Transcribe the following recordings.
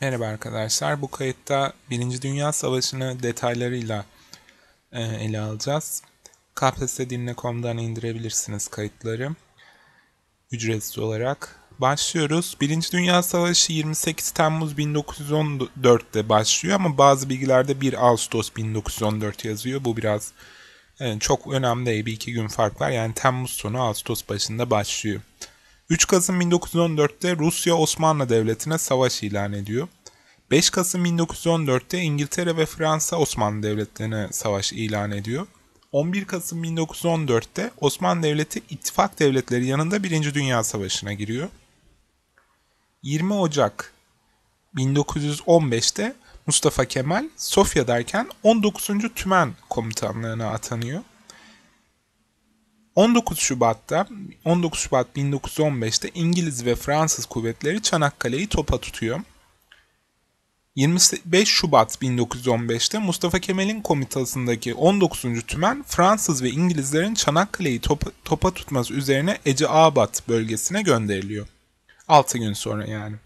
Merhaba arkadaşlar, bu kayıtta Birinci Dünya Savaşı'nı detaylarıyla e, ele alacağız. kpsdinle.com'dan indirebilirsiniz kayıtları ücretsiz olarak. Başlıyoruz. Birinci Dünya Savaşı 28 Temmuz 1914'te başlıyor ama bazı bilgilerde 1 Ağustos 1914 yazıyor. Bu biraz e, çok önemli bir iki gün fark var. Yani Temmuz sonu Ağustos başında başlıyor. 3 Kasım 1914'te Rusya Osmanlı Devleti'ne savaş ilan ediyor. 5 Kasım 1914'te İngiltere ve Fransa Osmanlı Devletleri'ne savaş ilan ediyor. 11 Kasım 1914'te Osmanlı Devleti ittifak devletleri yanında 1. Dünya Savaşı'na giriyor. 20 Ocak 1915'te Mustafa Kemal Sofya 19. Tümen Komutanlığına atanıyor. 19 Şubat'ta 19 Şubat 1915'te İngiliz ve Fransız kuvvetleri Çanakkale'yi topa tutuyor. 25 Şubat 1915'te Mustafa Kemal'in komutasındaki 19. Tümen Fransız ve İngilizlerin Çanakkale'yi topa, topa tutması üzerine Ece Ağabat bölgesine gönderiliyor. 6 gün sonra yani.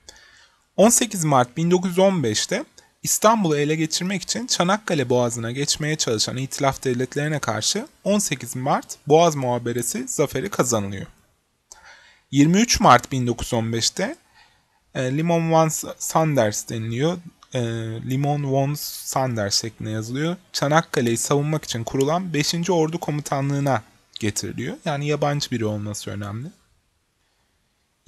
18 Mart 1915'te İstanbul'u ele geçirmek için Çanakkale Boğazı'na geçmeye çalışan itilaf devletlerine karşı 18 Mart Boğaz Muhaberesi zaferi kazanılıyor. 23 Mart 1915'te e, Limon Van Sanders deniliyor. E, Limon Von Sanders şeklinde yazılıyor. Çanakkale'yi savunmak için kurulan 5. Ordu Komutanlığı'na getiriliyor. Yani yabancı biri olması önemli.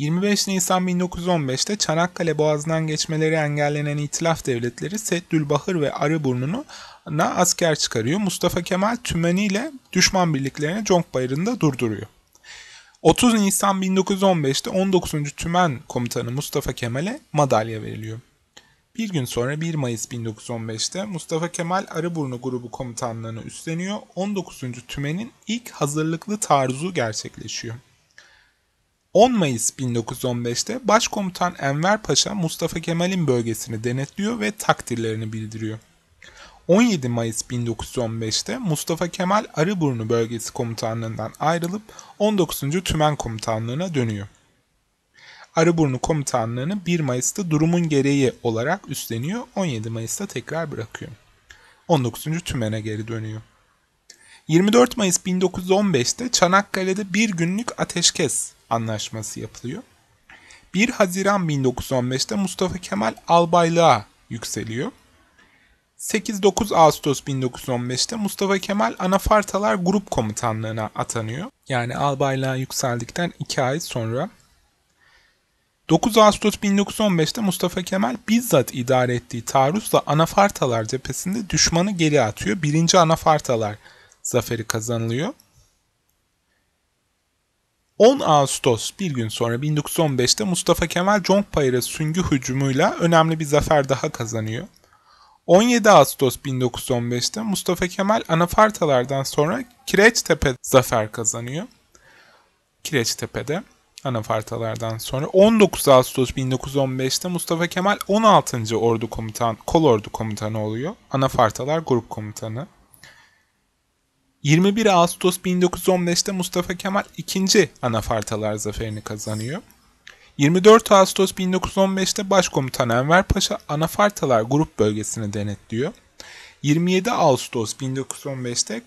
25 Nisan 1915'te Çanakkale Boğazı'ndan geçmeleri engellenen İtilaf Devletleri Seddülbahır ve Arıburnu'na asker çıkarıyor. Mustafa Kemal tümeniyle düşman birliklerini Conk durduruyor. 30 Nisan 1915'te 19. Tümen Komutanı Mustafa Kemal'e madalya veriliyor. Bir gün sonra 1 Mayıs 1915'te Mustafa Kemal Arıburnu grubu komutanlığını üstleniyor. 19. Tümen'in ilk hazırlıklı taarruzu gerçekleşiyor. 10 Mayıs 1915'te Başkomutan Enver Paşa Mustafa Kemal'in bölgesini denetliyor ve takdirlerini bildiriyor. 17 Mayıs 1915'te Mustafa Kemal Arıburnu bölgesi komutanlığından ayrılıp 19. Tümen Komutanlığına dönüyor. Arıburnu komutanlığını 1 Mayıs'ta durumun gereği olarak üstleniyor, 17 Mayıs'ta tekrar bırakıyor. 19. Tümen'e geri dönüyor. 24 Mayıs 1915'te Çanakkale'de bir günlük ateşkes anlaşması yapılıyor. 1 Haziran 1915'te Mustafa Kemal albaylığa yükseliyor. 8-9 Ağustos 1915'te Mustafa Kemal Anafartalar Grup Komutanlığına atanıyor. Yani albaylığa yükseldikten 2 ay sonra. 9 Ağustos 1915'te Mustafa Kemal bizzat idare ettiği taarruzla Anafartalar cephesinde düşmanı geri atıyor. 1. Anafartalar zaferi kazanılıyor. 10 Ağustos bir gün sonra 1915'te Mustafa Kemal Congpayır'a süngü hücumuyla önemli bir zafer daha kazanıyor. 17 Ağustos 1915'te Mustafa Kemal Anafartalardan sonra Kireçtepe zafer kazanıyor. Kireçtepe'de Anafartalardan sonra 19 Ağustos 1915'te Mustafa Kemal 16. Ordu Komutan, ordu Komutanı oluyor. Anafartalar Grup Komutanı. 21 Ağustos 1915'te Mustafa Kemal ikinci Anafartalar zaferini kazanıyor. 24 Ağustos 1915'te Başkomutan Enver Paşa Anafartalar grup bölgesini denetliyor. 27 Ağustos 1915'te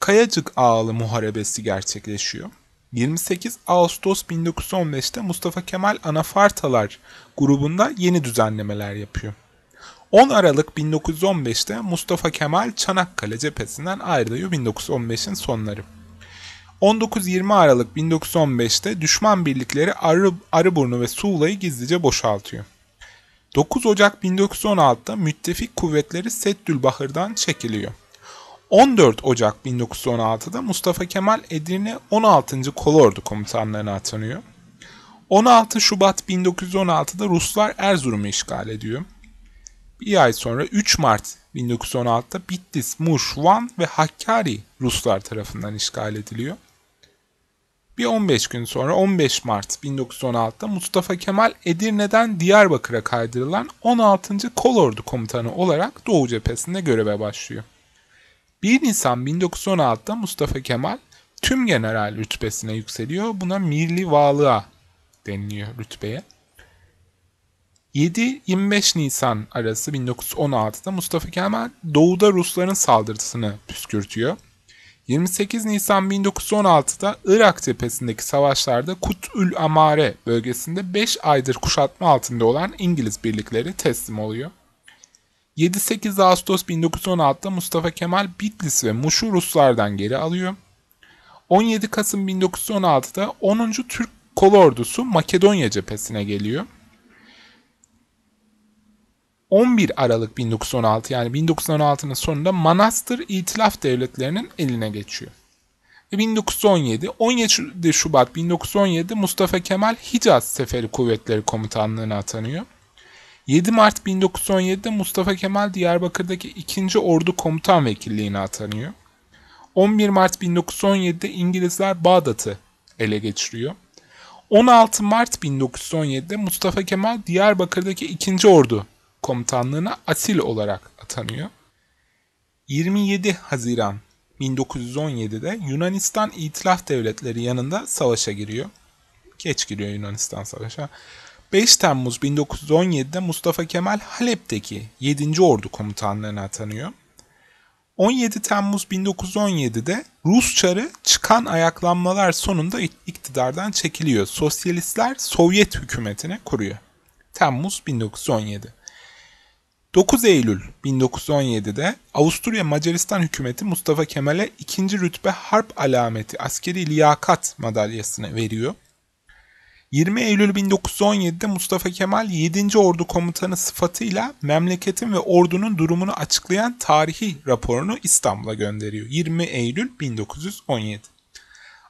Kayacık Ağlı Muharebesi gerçekleşiyor. 28 Ağustos 1915'te Mustafa Kemal Anafartalar grubunda yeni düzenlemeler yapıyor. 10 Aralık 1915'te Mustafa Kemal Çanakkale cephesinden ayrılıyor 1915'in sonları. 19-20 Aralık 1915'te düşman birlikleri Arı, Arıburnu ve Suğla'yı gizlice boşaltıyor. 9 Ocak 1916'da müttefik kuvvetleri Seddülbahır'dan çekiliyor. 14 Ocak 1916'da Mustafa Kemal Edirne 16. Kolordu komutanlarına atanıyor. 16 Şubat 1916'da Ruslar Erzurum'u işgal ediyor. Bir ay sonra 3 Mart 1916'da Bitlis, Muş, Van ve Hakkari Ruslar tarafından işgal ediliyor. Bir 15 gün sonra 15 Mart 1916'da Mustafa Kemal Edirne'den Diyarbakır'a kaydırılan 16. Kolordu Komutanı olarak Doğu Cephesi'nde göreve başlıyor. 1 Nisan 1916'da Mustafa Kemal tüm general rütbesine yükseliyor. Buna Milli Varlığa deniliyor rütbeye. 7-25 Nisan arası 1916'da Mustafa Kemal doğuda Rusların saldırısını püskürtüyor. 28 Nisan 1916'da Irak cephesindeki savaşlarda Kut'ül Amare bölgesinde 5 aydır kuşatma altında olan İngiliz birlikleri teslim oluyor. 7-8 Ağustos 1916'da Mustafa Kemal Bitlis ve Muş'u Ruslardan geri alıyor. 17 Kasım 1916'da 10. Türk Kolordusu Makedonya cephesine geliyor. 11 Aralık 1916 yani 1916'nın sonunda Manastır İtilaf Devletleri'nin eline geçiyor. 1917, e, 17 Şubat 1917 Mustafa Kemal Hicaz Seferi Kuvvetleri Komutanlığı'na atanıyor. 7 Mart 1917'de Mustafa Kemal Diyarbakır'daki 2. Ordu Komutan Vekilliğine atanıyor. 11 Mart 1917'de İngilizler Bağdat'ı ele geçiriyor. 16 Mart 1917'de Mustafa Kemal Diyarbakır'daki 2. Ordu komutanlığına asil olarak atanıyor. 27 Haziran 1917'de Yunanistan İtilaf Devletleri yanında savaşa giriyor. Geç giriyor Yunanistan savaşa. 5 Temmuz 1917'de Mustafa Kemal Halep'teki 7. Ordu komutanlığına atanıyor. 17 Temmuz 1917'de Rus çarı çıkan ayaklanmalar sonunda iktidardan çekiliyor. Sosyalistler Sovyet hükümetine kuruyor. Temmuz 1917. 9 Eylül 1917'de Avusturya Macaristan hükümeti Mustafa Kemal'e ikinci rütbe harp alameti askeri liyakat madalyasını veriyor. 20 Eylül 1917'de Mustafa Kemal 7. Ordu Komutanı sıfatıyla memleketin ve ordunun durumunu açıklayan tarihi raporunu İstanbul'a gönderiyor. 20 Eylül 1917.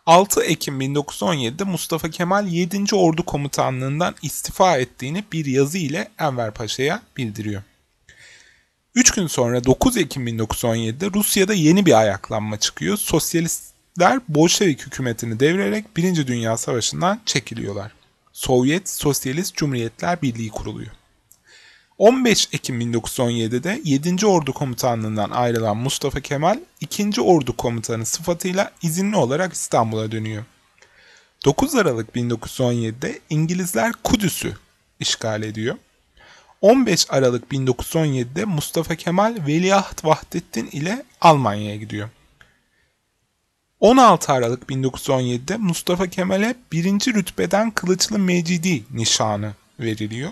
6 Ekim 1917'de Mustafa Kemal 7. Ordu Komutanlığından istifa ettiğini bir yazı ile Enver Paşa'ya bildiriyor. 3 gün sonra 9 Ekim 1917'de Rusya'da yeni bir ayaklanma çıkıyor. Sosyalistler Bolşevik hükümetini devirerek 1. Dünya Savaşı'ndan çekiliyorlar. Sovyet Sosyalist Cumhuriyetler Birliği kuruluyor. 15 Ekim 1917'de 7. Ordu Komutanlığından ayrılan Mustafa Kemal 2. Ordu Komutanı sıfatıyla izinli olarak İstanbul'a dönüyor. 9 Aralık 1917'de İngilizler Kudüs'ü işgal ediyor. 15 Aralık 1917'de Mustafa Kemal Veliaht Vahdettin ile Almanya'ya gidiyor. 16 Aralık 1917'de Mustafa Kemal'e birinci rütbeden Kılıçlı Mecidi nişanı veriliyor.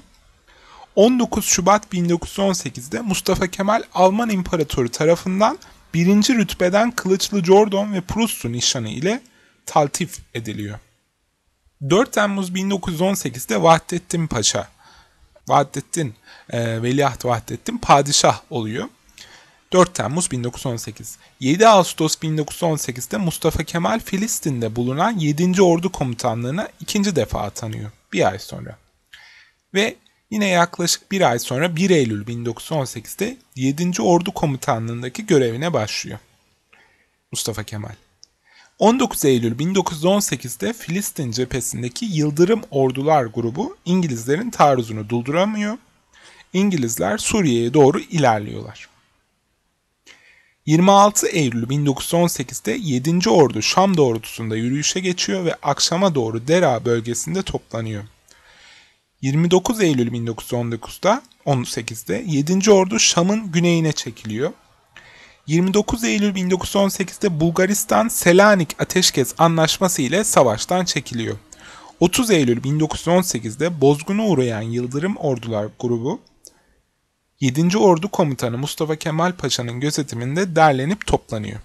19 Şubat 1918'de Mustafa Kemal Alman İmparatoru tarafından birinci rütbeden Kılıçlı Jordan ve Prustu nişanı ile taltif ediliyor. 4 Temmuz 1918'de Vahdettin Paşa Vahdettin, e, Veliaht Vahdettin padişah oluyor. 4 Temmuz 1918. 7 Ağustos 1918'de Mustafa Kemal Filistin'de bulunan 7. Ordu Komutanlığı'na ikinci defa atanıyor. Bir ay sonra. Ve yine yaklaşık bir ay sonra 1 Eylül 1918'de 7. Ordu Komutanlığı'ndaki görevine başlıyor. Mustafa Kemal. 19 Eylül 1918'de Filistin cephesindeki Yıldırım Ordular grubu İngilizlerin taarruzunu durduramıyor. İngilizler Suriye'ye doğru ilerliyorlar. 26 Eylül 1918'de 7. Ordu Şam doğrultusunda yürüyüşe geçiyor ve akşama doğru Dera bölgesinde toplanıyor. 29 Eylül 1919'da 18'de 7. Ordu Şam'ın güneyine çekiliyor. 29 Eylül 1918'de Bulgaristan Selanik Ateşkes Anlaşması ile savaştan çekiliyor. 30 Eylül 1918'de bozguna uğrayan Yıldırım Ordular grubu 7. Ordu Komutanı Mustafa Kemal Paşa'nın gözetiminde derlenip toplanıyor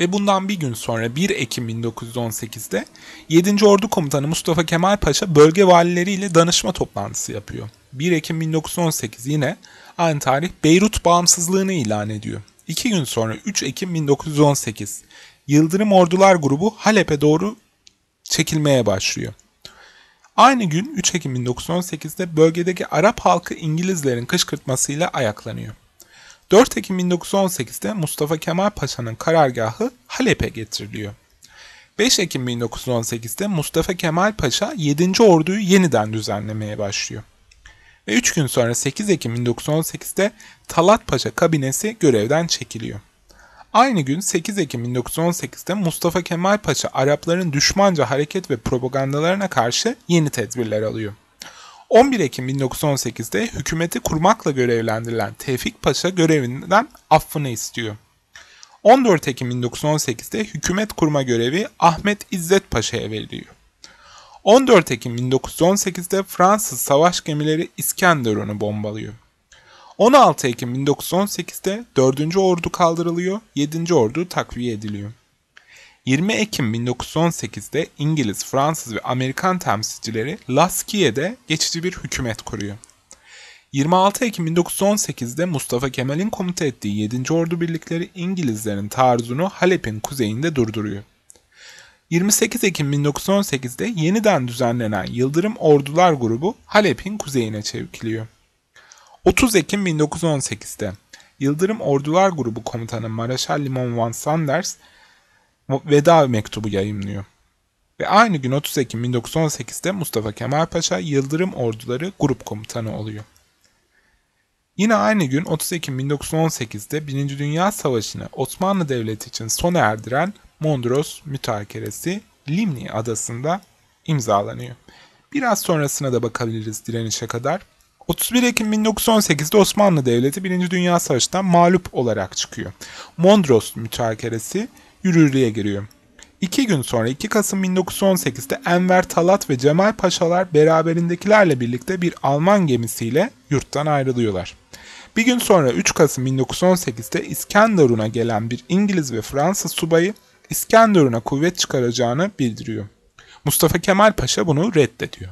ve bundan bir gün sonra 1 Ekim 1918'de 7. Ordu Komutanı Mustafa Kemal Paşa bölge valileriyle danışma toplantısı yapıyor. 1 Ekim 1918 yine aynı tarih Beyrut bağımsızlığını ilan ediyor. 2 gün sonra 3 Ekim 1918 Yıldırım Ordular Grubu Halep'e doğru çekilmeye başlıyor. Aynı gün 3 Ekim 1918'de bölgedeki Arap halkı İngilizlerin kışkırtmasıyla ayaklanıyor. 4 Ekim 1918'de Mustafa Kemal Paşa'nın karargahı Halep'e getiriliyor. 5 Ekim 1918'de Mustafa Kemal Paşa 7. Ordu'yu yeniden düzenlemeye başlıyor. Ve 3 gün sonra 8 Ekim 1918'de Talat Paşa kabinesi görevden çekiliyor. Aynı gün 8 Ekim 1918'de Mustafa Kemal Paşa Arapların düşmanca hareket ve propagandalarına karşı yeni tedbirler alıyor. 11 Ekim 1918'de hükümeti kurmakla görevlendirilen Tevfik Paşa görevinden affını istiyor. 14 Ekim 1918'de hükümet kurma görevi Ahmet İzzet Paşa'ya veriliyor. 14 Ekim 1918'de Fransız savaş gemileri İskenderun'u bombalıyor. 16 Ekim 1918'de 4. Ordu kaldırılıyor, 7. Ordu takviye ediliyor. 20 Ekim 1918'de İngiliz, Fransız ve Amerikan temsilcileri Laskiye'de geçici bir hükümet kuruyor. 26 Ekim 1918'de Mustafa Kemal'in komuta ettiği 7. Ordu birlikleri İngilizlerin taarruzunu Halep'in kuzeyinde durduruyor. 28 Ekim 1918'de yeniden düzenlenen Yıldırım Ordular Grubu Halep'in kuzeyine çevkiliyor. 30 Ekim 1918'de Yıldırım Ordular Grubu Komutanı Maraşal Limon Van Sanders veda mektubu yayımlıyor. Ve aynı gün 30 Ekim 1918'de Mustafa Kemal Paşa Yıldırım Orduları Grup Komutanı oluyor. Yine aynı gün 30 Ekim 1918'de Birinci Dünya Savaşı'nı Osmanlı Devleti için sona erdiren Mondros Mütakeresi Limni adasında imzalanıyor. Biraz sonrasına da bakabiliriz direnişe kadar. 31 Ekim 1918'de Osmanlı Devleti Birinci Dünya Savaşı'ndan mağlup olarak çıkıyor. Mondros Mütakeresi yürürlüğe giriyor. İki gün sonra 2 Kasım 1918'de Enver Talat ve Cemal Paşalar beraberindekilerle birlikte bir Alman gemisiyle yurttan ayrılıyorlar. Bir gün sonra 3 Kasım 1918'de İskenderun'a gelen bir İngiliz ve Fransız subayı İskenderun'a kuvvet çıkaracağını bildiriyor. Mustafa Kemal Paşa bunu reddediyor.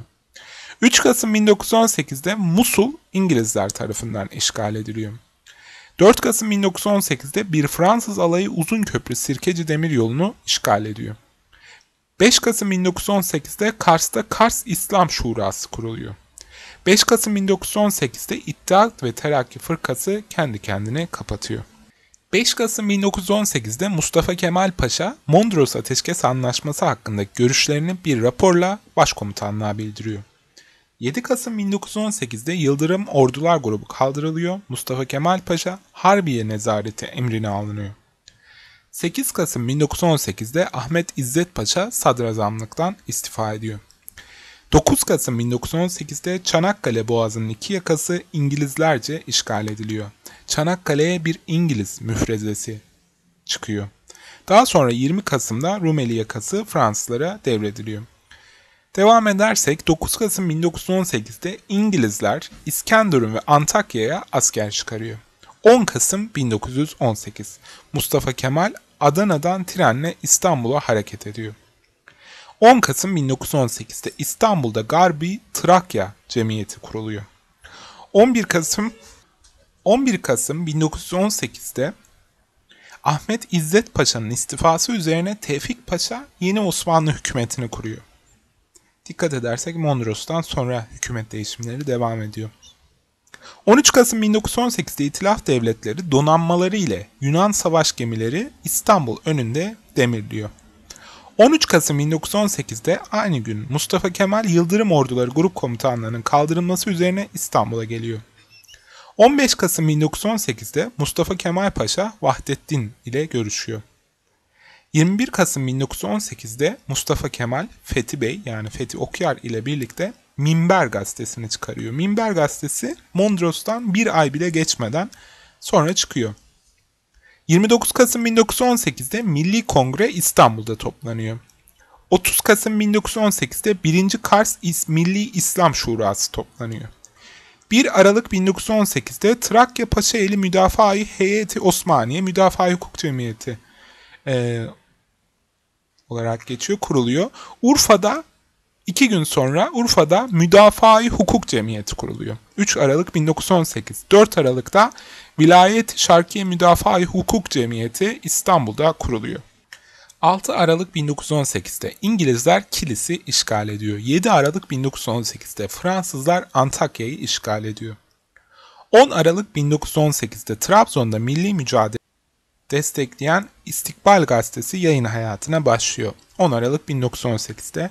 3 Kasım 1918'de Musul İngilizler tarafından işgal ediliyor. 4 Kasım 1918'de bir Fransız alayı Uzun Köprü Sirkeci Demir Yolu'nu işgal ediyor. 5 Kasım 1918'de Kars'ta Kars İslam Şurası kuruluyor. 5 Kasım 1918'de İttihat ve Terakki Fırkası kendi kendine kapatıyor. 5 Kasım 1918'de Mustafa Kemal Paşa, Mondros Ateşkes Anlaşması hakkındaki görüşlerini bir raporla başkomutanlığa bildiriyor. 7 Kasım 1918'de Yıldırım Ordular Grubu kaldırılıyor, Mustafa Kemal Paşa Harbiye Nezareti emrine alınıyor. 8 Kasım 1918'de Ahmet İzzet Paşa sadrazamlıktan istifa ediyor. 9 Kasım 1918'de Çanakkale Boğazı'nın iki yakası İngilizlerce işgal ediliyor. Çanakkale'ye bir İngiliz müfrezesi çıkıyor. Daha sonra 20 Kasım'da Rumeli yakası Fransızlara devrediliyor. Devam edersek 9 Kasım 1918'de İngilizler İskenderun ve Antakya'ya asker çıkarıyor. 10 Kasım 1918 Mustafa Kemal Adana'dan trenle İstanbul'a hareket ediyor. 10 Kasım 1918'de İstanbul'da Garbi Trakya Cemiyeti kuruluyor. 11 Kasım 11 Kasım 1918'de Ahmet İzzet Paşa'nın istifası üzerine Tevfik Paşa yeni Osmanlı hükümetini kuruyor. Dikkat edersek Mondros'tan sonra hükümet değişimleri devam ediyor. 13 Kasım 1918'de İtilaf Devletleri donanmaları ile Yunan savaş gemileri İstanbul önünde demirliyor. 13 Kasım 1918'de aynı gün Mustafa Kemal Yıldırım Orduları Grup Komutanlarının kaldırılması üzerine İstanbul'a geliyor. 15 Kasım 1918'de Mustafa Kemal Paşa Vahdettin ile görüşüyor. 21 Kasım 1918'de Mustafa Kemal Fethi Bey yani Fethi Okyar ile birlikte Minber gazetesini çıkarıyor. Minber gazetesi Mondros'tan bir ay bile geçmeden sonra çıkıyor. 29 Kasım 1918'de Milli Kongre İstanbul'da toplanıyor. 30 Kasım 1918'de 1. Kars Milli İslam Şurası toplanıyor. 1 Aralık 1918'de Trakya Paşaeli Müdafaa-i Heyeti Osmaniye Müdafaa Hukuk Cemiyeti e, olarak geçiyor, kuruluyor. Urfa'da iki gün sonra Urfa'da Müdafaa-i Hukuk Cemiyeti kuruluyor. 3 Aralık 1918. 4 Aralık'ta Vilayet Şarkiye Müdafaa-i Hukuk Cemiyeti İstanbul'da kuruluyor. 6 Aralık 1918'de İngilizler Kilis'i işgal ediyor. 7 Aralık 1918'de Fransızlar Antakya'yı işgal ediyor. 10 Aralık 1918'de Trabzon'da milli mücadele destekleyen İstikbal Gazetesi yayın hayatına başlıyor. 10 Aralık 1918'de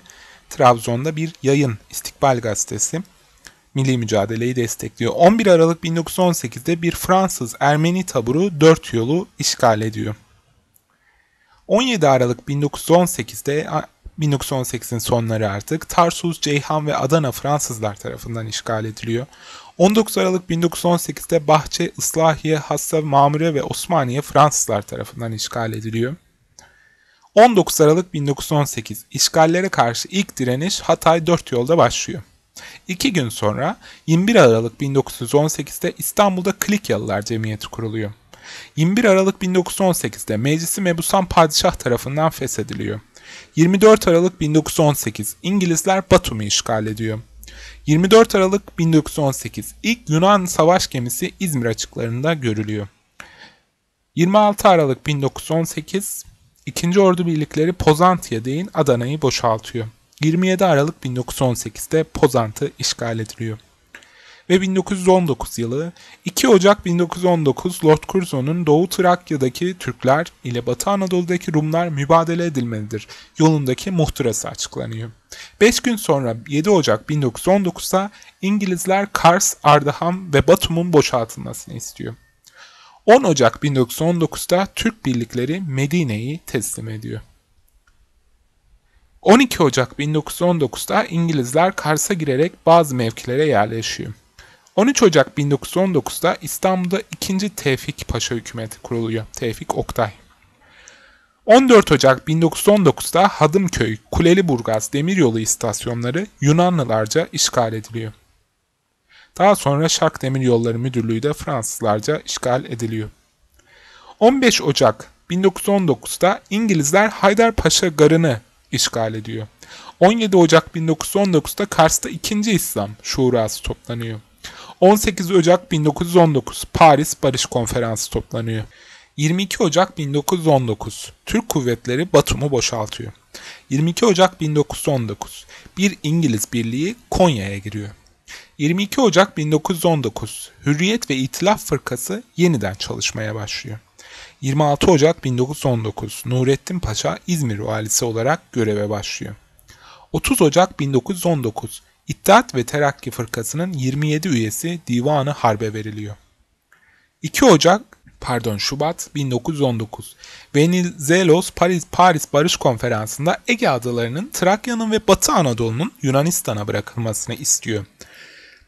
Trabzon'da bir yayın İstikbal Gazetesi milli mücadeleyi destekliyor. 11 Aralık 1918'de bir Fransız Ermeni taburu dört yolu işgal ediyor. 17 Aralık 1918'de 1918'in sonları artık Tarsus, Ceyhan ve Adana Fransızlar tarafından işgal ediliyor. 19 Aralık 1918'de Bahçe, Islahiye, Hassa, Mamure ve Osmaniye Fransızlar tarafından işgal ediliyor. 19 Aralık 1918 işgallere karşı ilk direniş Hatay 4 yolda başlıyor. İki gün sonra 21 Aralık 1918'de İstanbul'da Klikyalılar Cemiyeti kuruluyor. 21 Aralık 1918'de Meclisi Mebusan Padişah tarafından feshediliyor. 24 Aralık 1918 İngilizler Batum'u işgal ediyor. 24 Aralık 1918 ilk Yunan savaş gemisi İzmir açıklarında görülüyor. 26 Aralık 1918 2. Ordu birlikleri Pozantı'ya değin Adana'yı boşaltıyor. 27 Aralık 1918'de Pozantı işgal ediliyor ve 1919 yılı 2 Ocak 1919 Lord Curzon'un Doğu Trakya'daki Türkler ile Batı Anadolu'daki Rumlar mübadele edilmelidir yolundaki muhtırası açıklanıyor. 5 gün sonra 7 Ocak 1919'da İngilizler Kars, Ardahan ve Batum'un boşaltılmasını istiyor. 10 Ocak 1919'da Türk birlikleri Medine'yi teslim ediyor. 12 Ocak 1919'da İngilizler Kars'a girerek bazı mevkilere yerleşiyor. 13 Ocak 1919'da İstanbul'da 2. Tevfik Paşa hükümeti kuruluyor. Tevfik Oktay. 14 Ocak 1919'da Hadımköy, Kuleliburgaz demiryolu istasyonları Yunanlılarca işgal ediliyor. Daha sonra Şark Demiryolları Müdürlüğü de Fransızlarca işgal ediliyor. 15 Ocak 1919'da İngilizler Haydarpaşa Garı'nı işgal ediyor. 17 Ocak 1919'da Kars'ta 2. İslam Şurası toplanıyor. 18 Ocak 1919 Paris Barış Konferansı toplanıyor. 22 Ocak 1919 Türk kuvvetleri Batum'u boşaltıyor. 22 Ocak 1919 bir İngiliz birliği Konya'ya giriyor. 22 Ocak 1919 Hürriyet ve İtilaf Fırkası yeniden çalışmaya başlıyor. 26 Ocak 1919 Nurettin Paşa İzmir valisi olarak göreve başlıyor. 30 Ocak 1919 İttihat ve Terakki Fırkası'nın 27 üyesi Divanı Harbe veriliyor. 2 Ocak, pardon Şubat 1919 Venizelos Paris Paris Barış Konferansı'nda Ege Adaları'nın Trakya'nın ve Batı Anadolu'nun Yunanistan'a bırakılmasını istiyor.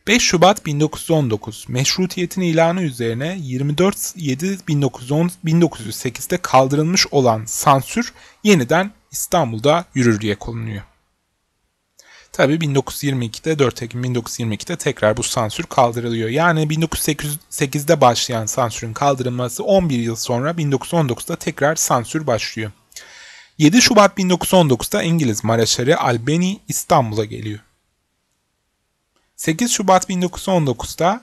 5 Şubat 1919 meşrutiyetin ilanı üzerine 24-7-1908'de kaldırılmış olan sansür yeniden İstanbul'da yürürlüğe konuluyor. Tabii 1922'de 4 Ekim 1922'de tekrar bu sansür kaldırılıyor. Yani 1908'de başlayan sansürün kaldırılması 11 yıl sonra 1919'da tekrar sansür başlıyor. 7 Şubat 1919'da İngiliz Mareşali Albeni İstanbul'a geliyor. 8 Şubat 1919'da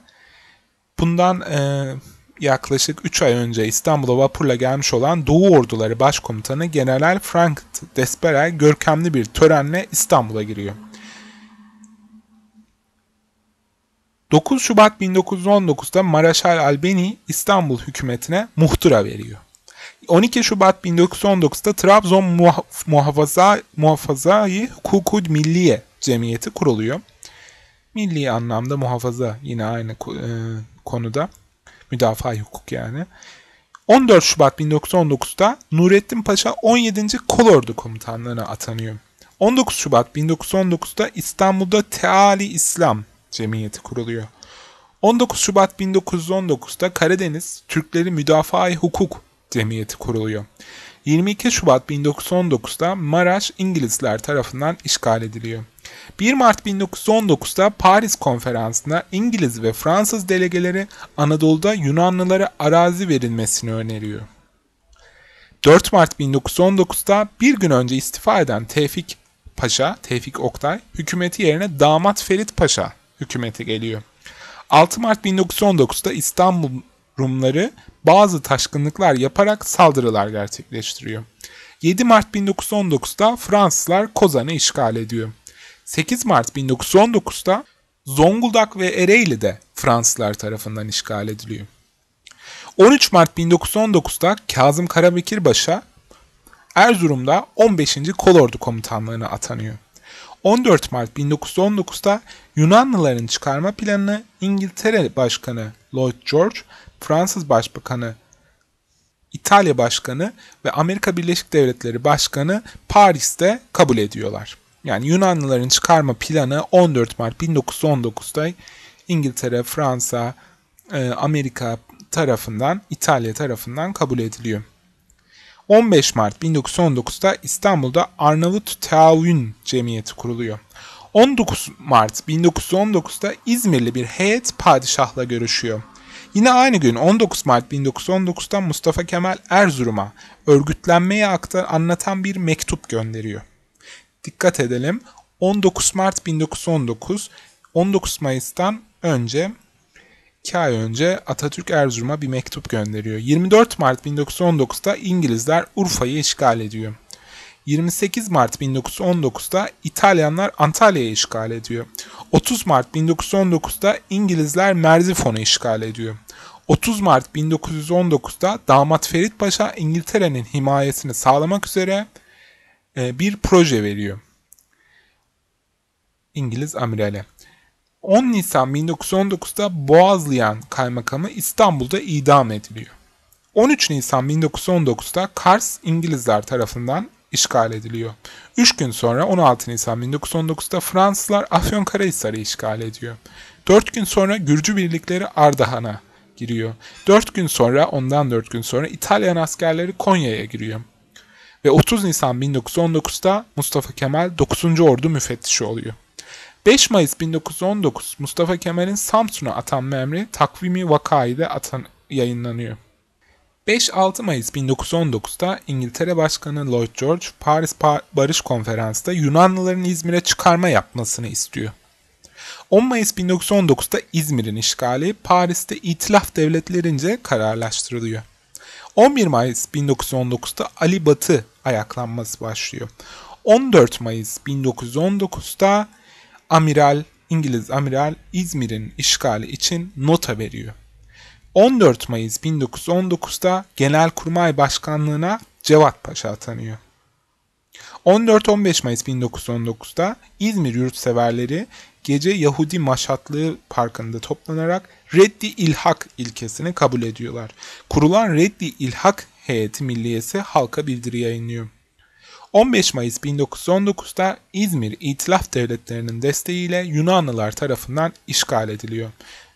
bundan e, yaklaşık 3 ay önce İstanbul'a vapurla gelmiş olan Doğu Orduları Başkomutanı General Frank Desperel görkemli bir törenle İstanbul'a giriyor. 9 Şubat 1919'da Maraşal Albeni İstanbul hükümetine muhtıra veriyor. 12 Şubat 1919'da Trabzon muhaf Muhafaza Muhafazayı Kukud Milliye Cemiyeti kuruluyor. Milli anlamda muhafaza yine aynı e, konuda. Müdafaa hukuk yani. 14 Şubat 1919'da Nurettin Paşa 17. Kolordu Komutanlığı'na atanıyor. 19 Şubat 1919'da İstanbul'da Teali İslam cemiyeti kuruluyor. 19 Şubat 1919'da Karadeniz Türkleri Müdafaa-i Hukuk Cemiyeti kuruluyor. 22 Şubat 1919'da Maraş İngilizler tarafından işgal ediliyor. 1 Mart 1919'da Paris Konferansı'na İngiliz ve Fransız delegeleri Anadolu'da Yunanlılara arazi verilmesini öneriyor. 4 Mart 1919'da bir gün önce istifa eden Tevfik Paşa, Tevfik Oktay, hükümeti yerine damat Ferit Paşa hükümete geliyor. 6 Mart 1919'da İstanbul Rumları bazı taşkınlıklar yaparak saldırılar gerçekleştiriyor. 7 Mart 1919'da Fransızlar Kozan'ı işgal ediyor. 8 Mart 1919'da Zonguldak ve Ereğli de Fransızlar tarafından işgal ediliyor. 13 Mart 1919'da Kazım Karabekir Paşa Erzurum'da 15. Kolordu Komutanlığı'na atanıyor. 14 Mart 1919'da Yunanlıların çıkarma planını İngiltere Başkanı Lloyd George, Fransız Başbakanı, İtalya Başkanı ve Amerika Birleşik Devletleri Başkanı Paris'te kabul ediyorlar. Yani Yunanlıların çıkarma planı 14 Mart 1919'da İngiltere, Fransa, e, Amerika tarafından, İtalya tarafından kabul ediliyor. 15 Mart 1919'da İstanbul'da Arnavut Taavün Cemiyeti kuruluyor. 19 Mart 1919'da İzmirli bir heyet padişahla görüşüyor. Yine aynı gün 19 Mart 1919'da Mustafa Kemal Erzurum'a örgütlenmeyi aktar anlatan bir mektup gönderiyor. Dikkat edelim 19 Mart 1919 19 Mayıs'tan önce 2 ay önce Atatürk Erzurum'a bir mektup gönderiyor. 24 Mart 1919'da İngilizler Urfa'yı işgal ediyor. 28 Mart 1919'da İtalyanlar Antalya'yı işgal ediyor. 30 Mart 1919'da İngilizler Merzifon'u işgal ediyor. 30 Mart 1919'da damat Ferit Paşa İngiltere'nin himayesini sağlamak üzere e, bir proje veriyor. İngiliz amirale. 10 Nisan 1919'da Boğazlayan kaymakamı İstanbul'da idam ediliyor. 13 Nisan 1919'da Kars İngilizler tarafından işgal ediliyor. 3 gün sonra 16 Nisan 1919'da Fransızlar Afyonkarahisar'ı işgal ediyor. 4 gün sonra Gürcü birlikleri Ardahan'a giriyor. 4 gün sonra ondan 4 gün sonra İtalyan askerleri Konya'ya giriyor. Ve 30 Nisan 1919'da Mustafa Kemal 9. Ordu müfettişi oluyor. 5 Mayıs 1919 Mustafa Kemal'in Samsun'a atanma emri takvimi Vaka'yı da atan, yayınlanıyor. 5-6 Mayıs 1919'da İngiltere Başkanı Lloyd George Paris Par Barış Konferansı'nda Yunanlıların İzmir'e çıkarma yapmasını istiyor. 10 Mayıs 1919'da İzmir'in işgali Paris'te İtilaf Devletlerince kararlaştırılıyor. 11 Mayıs 1919'da Ali Batı ayaklanması başlıyor. 14 Mayıs 1919'da amiral, İngiliz amiral İzmir'in işgali için nota veriyor. 14 Mayıs 1919'da Genelkurmay Başkanlığına Cevat Paşa atanıyor. 14-15 Mayıs 1919'da İzmir yurtseverleri gece Yahudi Maşatlığı Parkı'nda toplanarak Reddi İlhak ilkesini kabul ediyorlar. Kurulan Reddi İlhak heyeti milliyesi halka bildiri yayınlıyor. 15 Mayıs 1919'da İzmir İtilaf Devletleri'nin desteğiyle Yunanlılar tarafından işgal ediliyor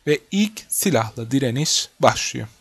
ve ilk silahlı direniş başlıyor.